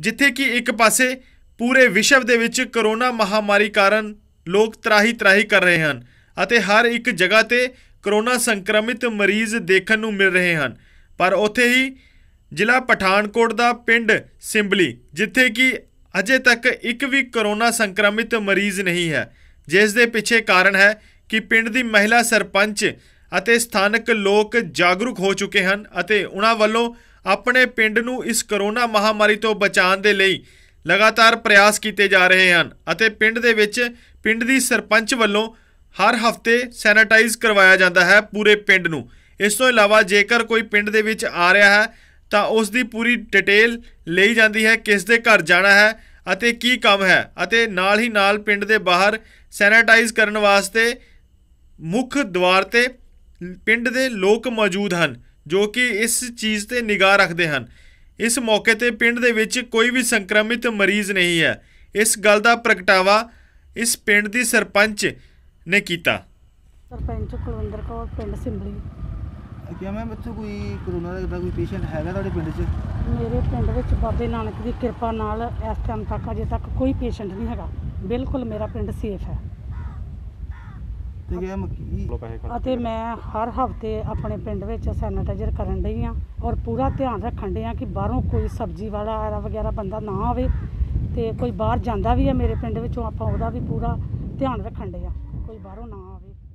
ਜਿੱਥੇ ਕਿ ਇੱਕ ਪਾਸੇ ਪੂਰੇ ਵਿਸ਼ਵ ਦੇ ਵਿੱਚ ਕਰੋਨਾ ਮਹਾਮਾਰੀ ਕਾਰਨ ਲੋਕ ਤਰਾਹੀ ਤਰਾਹੀ ਕਰ ਰਹੇ ਹਨ ਅਤੇ ਹਰ ਇੱਕ ਜਗ੍ਹਾ ਤੇ ਕਰੋਨਾ ਸੰਕਰਮਿਤ ਮਰੀਜ਼ ਦੇਖਣ ਨੂੰ ਮਿਲ ਰਹੇ ਹਨ ਪਰ ਉੱਥੇ ਹੀ ਜ਼ਿਲ੍ਹਾ ਪਠਾਨਕੋਟ ਦਾ ਪਿੰਡ ਸਿੰਬਲੀ ਜਿੱਥੇ ਕਿ ਅਜੇ ਤੱਕ ਇੱਕ ਵੀ ਕਰੋਨਾ ਸੰਕਰਮਿਤ ਮਰੀਜ਼ ਨਹੀਂ ਹੈ ਜਿਸ ਦੇ ਪਿੱਛੇ ਕਾਰਨ ਹੈ ਕਿ ਪਿੰਡ ਦੀ ਮਹਿਲਾ ਸਰਪੰਚ ਅਤੇ ਸਥਾਨਕ ਲੋਕ ਜਾਗਰੂਕ ਹੋ ਚੁੱਕੇ ਹਨ ਅਤੇ ਉਹਨਾਂ ਵੱਲੋਂ ਆਪਣੇ ਪਿੰਡ ਨੂੰ ਇਸ ਕਰੋਨਾ ਮਹਾਮਾਰੀ ਤੋਂ ਬਚਾਉਣ ਦੇ ਲਈ ਲਗਾਤਾਰ ਪ੍ਰਯਾਸ ਕੀਤੇ ਜਾ ਰਹੇ ਹਨ ਅਤੇ ਪਿੰਡ ਦੇ ਵਿੱਚ ਪਿੰਡ ਦੀ ਸਰਪੰਚ ਵੱਲੋਂ ਹਰ ਹਫਤੇ ਸੈਨੀਟਾਈਜ਼ ਕਰਵਾਇਆ ਜਾਂਦਾ ਹੈ ਪੂਰੇ ਪਿੰਡ ਨੂੰ ਇਸ ਤੋਂ ਇਲਾਵਾ ਜੇਕਰ ਕੋਈ ਪਿੰਡ ਦੇ ਵਿੱਚ ਆ ਰਿਹਾ ਹੈ ਤਾਂ ਉਸ ਦੀ ਪੂਰੀ ਡਿਟੇਲ ਲਈ ਜਾਂਦੀ ਹੈ ਕਿਸ ਦੇ ਘਰ ਜਾਣਾ ਹੈ ਅਤੇ ਕੀ ਕੰਮ ਹੈ ਅਤੇ ਨਾਲ ਹੀ ਨਾਲ ਪਿੰਡ ਦੇ ਬਾਹਰ ਸੈਨੀਟਾਈਜ਼ ਕਰਨ ਵਾਸਤੇ ਮੁੱਖ ਦਵਾਰ ਤੇ ਪਿੰਡ ਦੇ ਲੋਕ ਮੌਜੂਦ ਹਨ ਜੋ ਕਿ ਇਸ ਚੀਜ਼ ਤੇ ਨਿਗਾਹ ਰੱਖਦੇ ਹਨ ਇਸ ਮੌਕੇ ਤੇ ਪਿੰਡ ਦੇ ਵਿੱਚ ਕੋਈ ਵੀ ਸੰਕਰਮਿਤ ਮਰੀਜ਼ ਨਹੀਂ ਹੈ ਇਸ ਗੱਲ ਦਾ ਪ੍ਰਗਟਾਵਾ ਇਸ ਪਿੰਡ ਦੀ ਸਰਪੰਚ ਨੇ ਕੀਤਾ ਸਰਪੰਚ ਕੁਲਵਿੰਦਰ ਕੌਰ ਪਿੰਡ ਸਿੰਬਲੀ ਕਿਹਾ ਮੈਂ ਬੱਚੋ ਕੋਈ ਕਰੋਨਾ ਦਾ ਕੋਈ ਪੇਸ਼ੈਂਟ ਹੈਗਾ ਤੁਹਾਡੇ ਪਿੰਡ 'ਚ ਮੇਰੇ ਪਿੰਡ ਵਿੱਚ ਬਾਬੇ ਨਾਨਕ ਦੀ ਕਿਰਪਾ ਨਾਲ ਇਸ ਟਾਈਮ ਤੱਕ ਅਜੇ ਤੱਕ ਕੋਈ ਪੇਸ਼ੈਂਟ ਨਹੀਂ ਹੈਗਾ ਬਿਲਕੁਲ ਮੇਰਾ ਪਿੰਡ ਸੇਫ ਹੈ ਤੇ ਇਹ ਮੱਕੀ ਅਤੇ ਮੈਂ ਹਰ ਹਫਤੇ ਆਪਣੇ ਪਿੰਡ ਵਿੱਚ ਸੈਨੀਟਾਈਜ਼ਰ ਕਰਨ ਡਈ ਆ ਔਰ ਪੂਰਾ ਧਿਆਨ ਰੱਖਣ ਡਈ ਆ ਕਿ ਬਾਹਰੋਂ ਕੋਈ ਸਬਜ਼ੀ ਵਾਲਾ ਆਰਾ ਵਗੈਰਾ ਬੰਦਾ ਨਾ ਆਵੇ ਤੇ ਕੋਈ ਬਾਹਰ ਜਾਂਦਾ ਵੀ ਆ ਮੇਰੇ ਪਿੰਡ ਵਿੱਚੋਂ ਆਪਾਂ ਉਹਦਾ ਵੀ ਪੂਰਾ ਧਿਆਨ ਰੱਖਣ ਡਏ ਆ ਕੋਈ ਬਾਹਰੋਂ ਨਾ ਆਵੇ